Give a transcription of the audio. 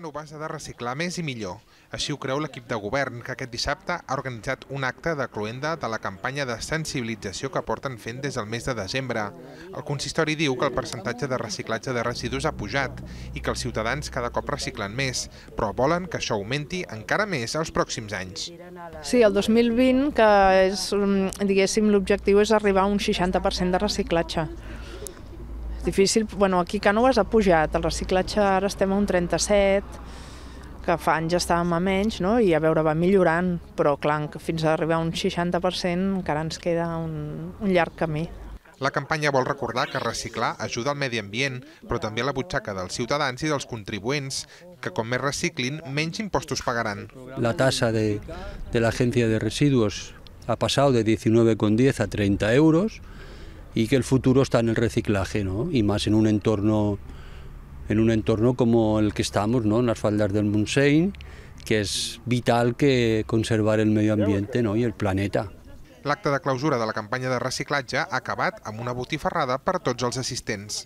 no Basa de reciclar més i millor. Així ho creu l'equip de govern, que aquest dissabte ha organitzat un acte de cluenda de la campanya de sensibilització que porten fent des del mes de desembre. El consistori diu que el percentatge de reciclatge de residus ha pujat i que els ciutadans cada cop reciclen més, però volen que això augmenti encara més els pròxims anys. Sí, el 2020, que és, mm, diguéssim, l'objectiu és arribar a un 60% de reciclatge. Difícil, bueno, aquí Cànoves ha pujat, el reciclatge ara estem a un 37, que fa anys estàvem a menys, no? i a veure, va millorant, però clar, fins a arribar a un 60% encara ens queda un, un llarg camí. La campanya vol recordar que reciclar ajuda al medi ambient, però també a la butxaca dels ciutadans i dels contribuents, que com més reciclin, menys impostos pagaran. La tassa de, de l'agència de residuos ha passat de 19,10 a 30 euros, y que el futuro está en el reciclaje, ¿no? Y más en un entorno en un entorno como el que estamos, ¿no? En las faldas del Montseny, que es vital que conservar el medio ambiente, ¿no? I el planeta. L'acte de clausura de la campanya de reciclatge ha acabat amb una botifarrada per a tots els assistents.